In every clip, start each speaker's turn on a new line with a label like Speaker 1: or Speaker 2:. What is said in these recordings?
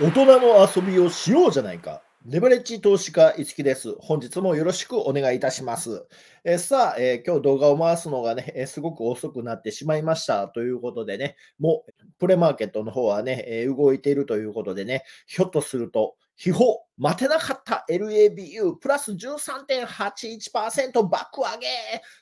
Speaker 1: 大人の遊びをしようじゃないか。レバレッジ投資家、いつきです。本日もよろしくお願いいたします。えさあ、えー、今日動画を回すのがね、えすごく遅くなってしまいましたということでね、もうプレマーケットの方はね、え動いているということでね、ひょっとすると、秘宝、待てなかった LABU、プラス13.81%爆上げ、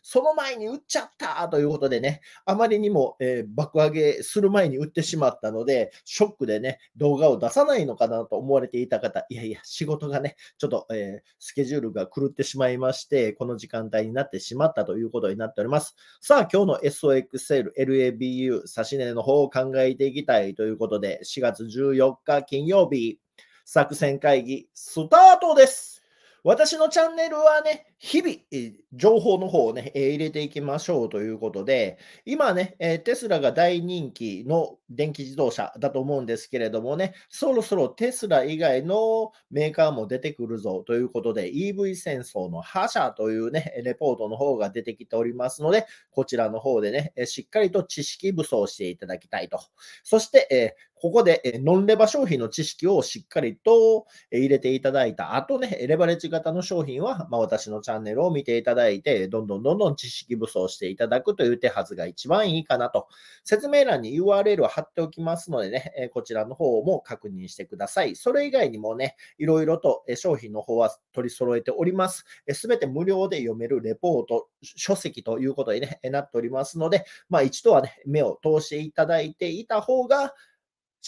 Speaker 1: その前に売っちゃったということでね、あまりにも、えー、爆上げする前に売ってしまったので、ショックでね、動画を出さないのかなと思われていた方、いやいや、仕事がね、ちょっと、えー、スケジュールが狂ってしまいまして、この時間帯になってしまったということになっております。さあ、今日の SOX l LABU、指値の方を考えていきたいということで、4月14日金曜日、作戦会議スタートです。私のチャンネルはね、日々、情報の方をね、入れていきましょうということで、今ね、テスラが大人気の電気自動車だと思うんですけれどもね、そろそろテスラ以外のメーカーも出てくるぞということで、EV 戦争の覇者というね、レポートの方が出てきておりますので、こちらの方でね、しっかりと知識武装していただきたいと。そして、ここでノンレバ商品の知識をしっかりと入れていただいた後ね、レバレッジ型の商品は、まあ、私のチャンネルを見ていただいて、どんどんどんどん知識武装していただくという手はずが一番いいかなと。説明欄に URL を貼っておきますのでね、えこちらの方も確認してください。それ以外にもね、いろいろと商品の方は取り揃えております。すべて無料で読めるレポート、書籍ということに、ね、なっておりますので、まあ一度はね、目を通していただいていた方が、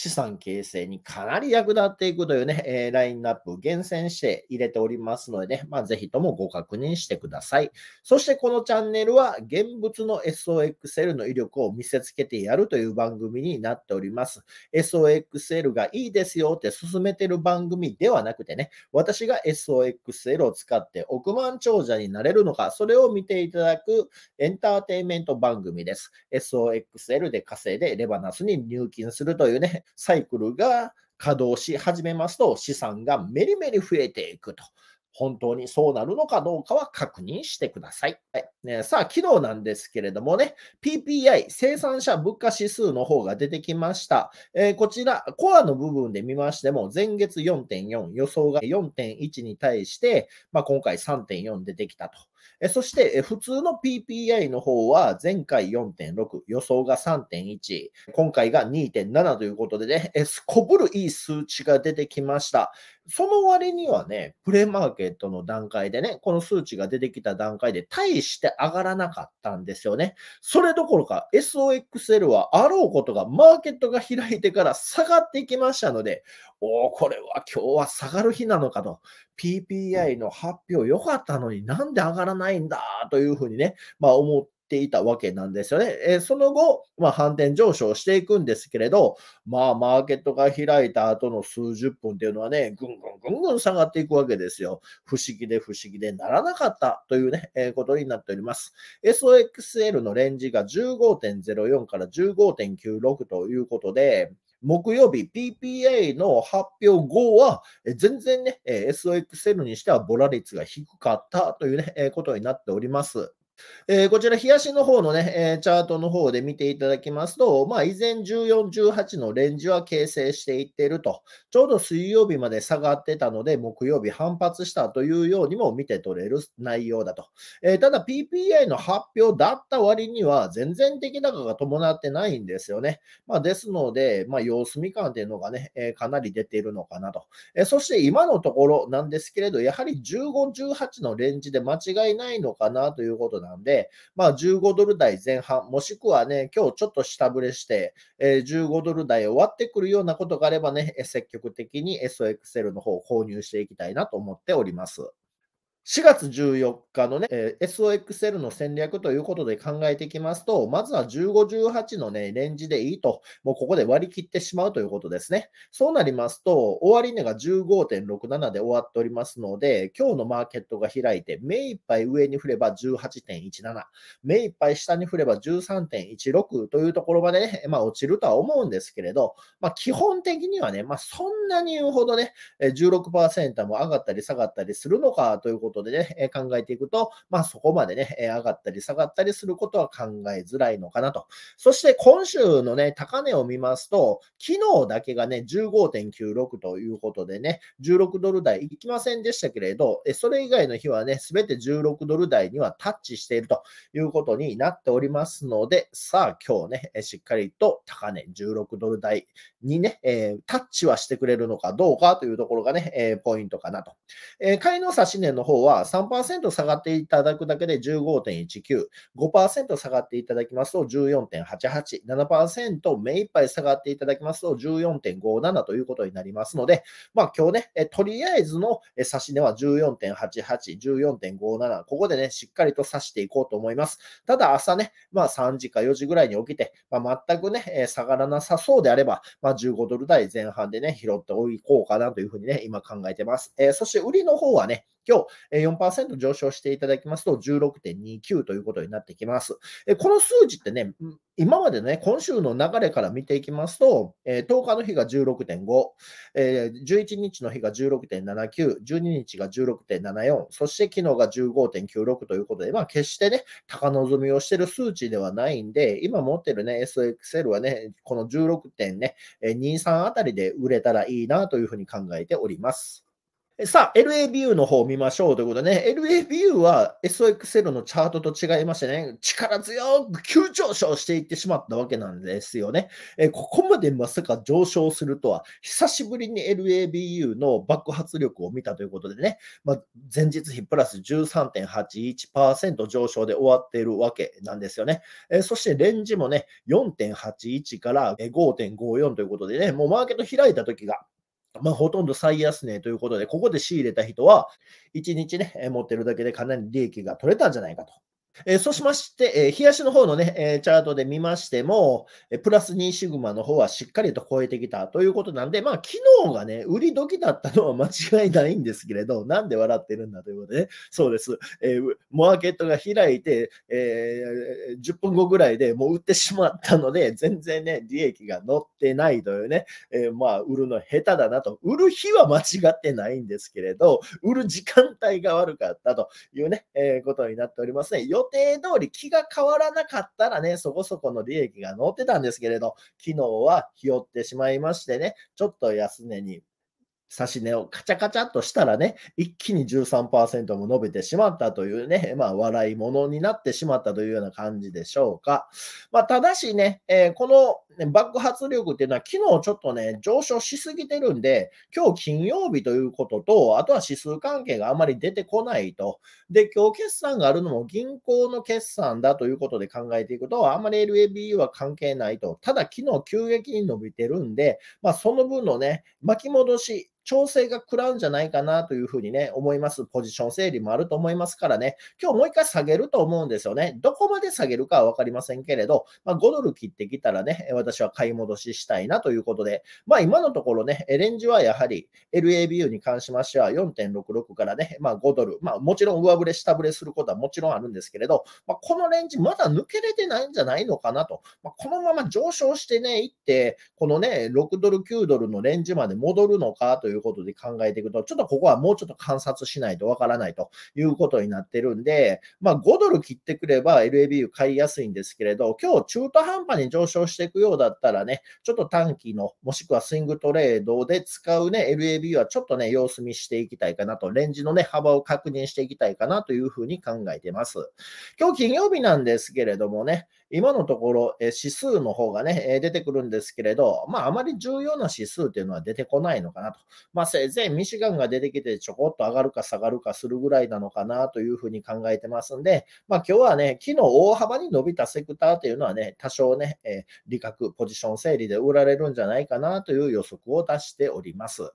Speaker 1: 資産形成にかなり役立っていくというね、えー、ラインナップ厳選して入れておりますのでね、まあ、ぜひともご確認してください。そしてこのチャンネルは現物の SOXL の威力を見せつけてやるという番組になっております。SOXL がいいですよって勧めてる番組ではなくてね、私が SOXL を使って億万長者になれるのか、それを見ていただくエンターテインメント番組です。SOXL で稼いでレバナスに入金するというね、サイクルが稼働し始めますと、資産がメリメリ増えていくと。本当にそうなるのかどうかは確認してください。はいね、さあ、昨日なんですけれどもね、PPI、生産者物価指数の方が出てきました。えー、こちら、コアの部分で見ましても、前月4.4、予想が4.1に対して、まあ、今回3.4出てきたと。えそして、普通の PPI の方は、前回4.6、予想が3.1、今回が2.7ということでね、えすこぶるいい数値が出てきました。その割にはね、プレマーケットの段階でね、この数値が出てきた段階で、大して上がらなかったんですよね。それどころか、SOXL はあろうことが、マーケットが開いてから下がっていきましたので、おお、これは今日は下がる日なのかと。PPI の発表良かったのになんで上がらないんだというふうにね、まあ思っていたわけなんですよね。えその後、まあ、反転上昇していくんですけれど、まあ、マーケットが開いた後の数十分っていうのはね、ぐんぐんぐんぐん下がっていくわけですよ。不思議で不思議でならなかったというね、えー、ことになっております。SOXL のレンジが15.04から15.96ということで、木曜日 PPA の発表後は、全然ね、SOXL にしてはボラ率が低かったというね、ことになっております。えー、こちら、冷やしの方のね、えー、チャートの方で見ていただきますと、まあ、依然14、18のレンジは形成していっていると、ちょうど水曜日まで下がってたので、木曜日反発したというようにも見て取れる内容だと。えー、ただ、PPI の発表だった割には、全然的高が伴ってないんですよね。まあ、ですので、まあ、様子見感というのがね、えかなり出ているのかなと。えそして、今のところなんですけれど、やはり15、18のレンジで間違いないのかなということなんなんで、まあ15ドル台前半、もしくはね、今日ちょっと下振れして、えー、15ドル台終わってくるようなことがあればね、積極的に SXL の方を購入していきたいなと思っております。4月14日のね、えー、SOXL の戦略ということで考えていきますと、まずは15、18のね、レンジでいいと、もうここで割り切ってしまうということですね。そうなりますと、終値が15.67で終わっておりますので、今日のマーケットが開いて、目いっぱい上に振れば18.17、目いっぱい下に振れば13.16というところまでね、まあ落ちるとは思うんですけれど、まあ基本的にはね、まあそんなに言うほどね、16%も上がったり下がったりするのかということことでね、え考えていくと、まあそこまでね、え上がったり下がったりすることは考えづらいのかなと。そして今週のね、高値を見ますと、昨日だけがね、15.96ということでね、16ドル台いきませんでしたけれど、えそれ以外の日はね、すべて16ドル台にはタッチしているということになっておりますので、さあ今日ね、しっかりと高値16ドル台にね、えー、タッチはしてくれるのかどうかというところがね、えー、ポイントかなと。えー、買いの指値の方はは3%下がっていただくだけで15.19、5%下がっていただきますと14.88、7%目いっぱい下がっていただきますと14.57ということになりますので、まあ今日ね、えとりあえずの指値は14.88、14.57、ここでね、しっかりと指していこうと思います。ただ朝ね、まあ3時か4時ぐらいに起きて、まあ、全くね、え下がらなさそうであれば、まあ15ドル台前半でね、拾っておこうかなというふうにね、今考えてます。えー、そして売りの方はね、今日4%上昇していただきますと16.29ということになってきます。この数字ってね、今までね、今週の流れから見ていきますと、10日の日が16.5、11日の日が16.79、12日が16.74、そして昨日が15.96ということで、まあ決してね、高望みをしている数値ではないんで、今持ってるね、SXL はね、この16.23あたりで売れたらいいなというふうに考えております。さあ、LABU の方を見ましょうということでね、LABU は SOXL のチャートと違いましてね、力強く急上昇していってしまったわけなんですよね。えここまでまさか上昇するとは、久しぶりに LABU の爆発力を見たということでね、まあ、前日比プラス13.81%上昇で終わっているわけなんですよね。えそしてレンジもね、4.81から5.54ということでね、もうマーケット開いた時が、まあ、ほとんど最安値ということで、ここで仕入れた人は、1日ね、持ってるだけでかなり利益が取れたんじゃないかとえそうしまして、え冷やしの方のね、えチャートで見ましても、えプラス2シグマの方はしっかりと超えてきたということなんで、まあ、昨日がね、売り時だったのは 間違いないんですけれど、なんで笑ってるんだということで、ね、そうです。えー、マーケットが開いて、えー、10分後ぐらいでもう売ってしまったので、全然ね、利益が乗ってないというね、えー、まあ、売るの下手だなと。売る日は間違ってないんですけれど、売る時間帯が悪かったというね、えことになっておりますね。定通り気が変わらなかったらね、そこそこの利益が乗ってたんですけれど、昨日は日和ってしまいましてね、ちょっと安値に指値をカチャカチャっとしたらね、一気に13%も伸びてしまったというね、まあ、笑いものになってしまったというような感じでしょうか。まあ、ただしね、えー、この、ね、爆発力っていうのは、昨日ちょっとね、上昇しすぎてるんで、今日金曜日ということと、あとは指数関係があまり出てこないと。で、今日決算があるのも銀行の決算だということで考えていくと、あんまり LAB は関係ないと。ただ、昨日急激に伸びてるんで、まあ、その分のね、巻き戻し、調整が食らうんじゃないかなというふうにね、思います。ポジション整理もあると思いますからね、今日もう一回下げると思うんですよね。どこまで下げるかは分かりませんけれど、まあ、5ドル切ってきたらね、私は買い戻ししたいなということで、まあ今のところね、レンジはやはり LABU に関しましては4.66からね、まあ5ドル、まあもちろん上振れ下振れすることはもちろんあるんですけれど、まあ、このレンジまだ抜けれてないんじゃないのかなと、まあ、このまま上昇してね、いって、このね、6ドル、9ドルのレンジまで戻るのかといういうことで考えていくと、ちょっとここはもうちょっと観察しないとわからないということになってるんで、まあ、5ドル切ってくれば LABU 買いやすいんですけれど、今日中途半端に上昇していくようだったらね、ちょっと短期の、もしくはスイングトレードで使うね、LABU はちょっとね、様子見していきたいかなと、レンジのね、幅を確認していきたいかなというふうに考えてます。今日金曜日なんですけれどもね、今のところ、え指数の方がね、出てくるんですけれど、まあ、あまり重要な指数っていうのは出てこないのかなとまあ、せいぜいミシガンが出てきてちょこっと上がるか下がるかするぐらいなのかなというふうに考えてますんで、まあ、今日はね、昨日大幅に伸びたセクターというのはね、多少ね、えー、利確、ポジション整理で売られるんじゃないかなという予測を出しております。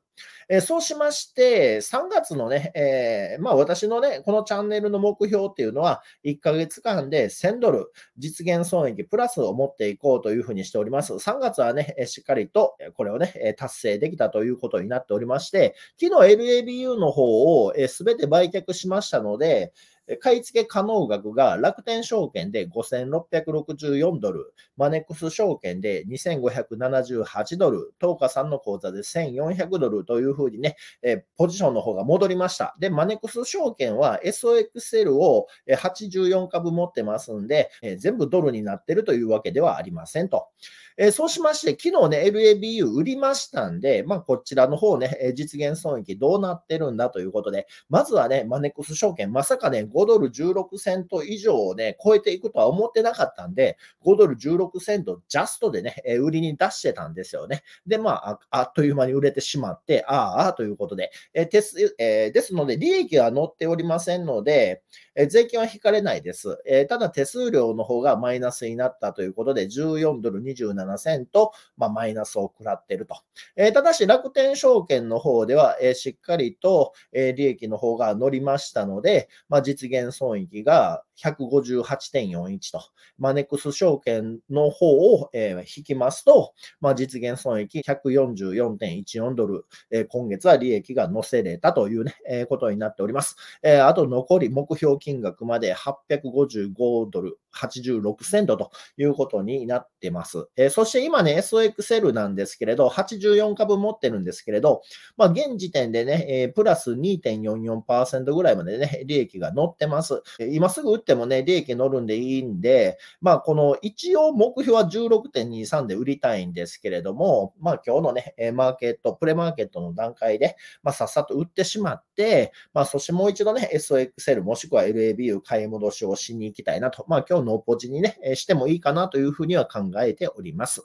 Speaker 1: えそうしまして、3月のね、えー、まあ、私のね、このチャンネルの目標っていうのは、1ヶ月間で1000ドル実現損益プラスを持っていこうというふうにしております。3月はね、しっかりとこれをね、達成できたということになってておりまして、昨日 LABU の方をすべて売却しましたので、買い付け可能額が楽天証券で5664ドル、マネックス証券で2578ドル、東華さんの口座で1400ドルというふうにね、えポジションの方が戻りました。で、マネックス証券は SOXL を84株持ってますんで、え全部ドルになってるというわけではありませんと。えー、そうしまして、昨日ね、LABU 売りましたんで、まあ、こちらの方ね、実現損益どうなってるんだということで、まずはね、マネックス証券、まさかね、5ドル16セント以上をね、超えていくとは思ってなかったんで、5ドル16セントジャストでね、売りに出してたんですよね。で、まあ、あっという間に売れてしまって、ああ、ああということで、えですえですので、利益は乗っておりませんので、え税金は引かれないです。えただ、手数料の方がマイナスになったということで、14ドル27 7銭と、まあ、マイナスを食らっていると。えー、ただし、楽天証券の方では、えー、しっかりと、え利益の方が乗りましたので、まあ、実現損益が、158.41と、マネックス証券の方を、え引きますと、まあ、実現損益144.14ドル、え今月は利益が乗せれたというね、えことになっております。えあと残り目標金額まで855ドル86セントということになってます。えそして今ね、SOXL なんですけれど、84株持ってるんですけれど、まあ、現時点でね、えプラス2.44%ぐらいまでね、利益が乗ってます。え今すぐってもね、利益乗るんでいいんで、まあ、この一応目標は16.23で売りたいんですけれども、まあ、今日のね、マーケット、プレマーケットの段階で、まあ、さっさと売ってしまって、まあ、そしてもう一度ね、SOXL もしくは LABU 買い戻しをしに行きたいなと、まあ、今日ノーポジにね、してもいいかなというふうには考えております。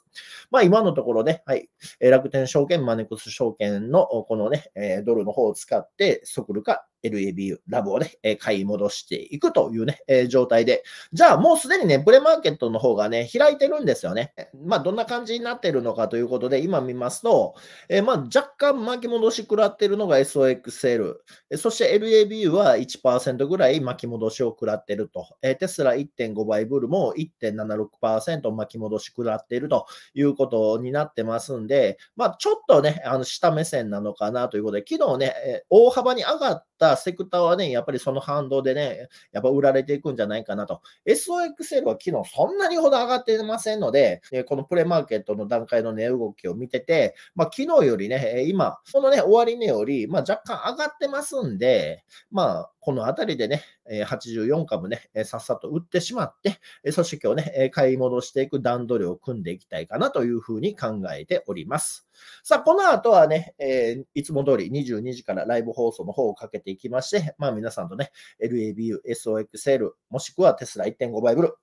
Speaker 1: まあ、今のところね、はい、楽天証券、マネックス証券のこのね、ドルの方を使って、即るか LAB ラブをね、買い戻していくというね、状態で。じゃあもうすでにね、ブレマーケットの方がね、開いてるんですよね。まあどんな感じになってるのかということで、今見ますと、えー、まあ若干巻き戻し食らってるのが SOXL、そして LAB は1%ぐらい巻き戻しを食らってると。えー、テスラ1.5倍ブルも1.76%巻き戻し食らってるということになってますんで、まあちょっとね、あの下目線なのかなということで、昨日ね、大幅に上がってったセクターはね、やっぱりその反動でね、やっぱ売られていくんじゃないかなと。SOXL は昨日そんなにほど上がってませんので、このプレマーケットの段階の値、動きを見てて、まあ、昨日よりね、今、そのね、終値より、まあ、若干上がってますんで、まあ、この辺りでね、84株ね、さっさと売ってしまって、そして今日ね、買い戻していく段取りを組んでいきたいかなというふうに考えております。さあ、この後はね、えー、いつも通り22時からライブ放送の方をかけていきまして、まあ皆さんとね、LABU、SOXL、もしくはテスラ1.5倍ブル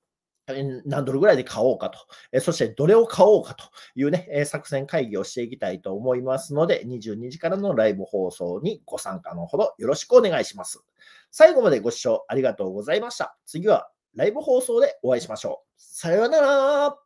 Speaker 1: 何ドルぐらいで買おうかと、えそしてどれを買おうかというね、え作戦会議をしていきたいと思いますので、22時からのライブ放送にご参加のほどよろしくお願いします。最後までご視聴ありがとうございました。次はライブ放送でお会いしましょう。さようなら。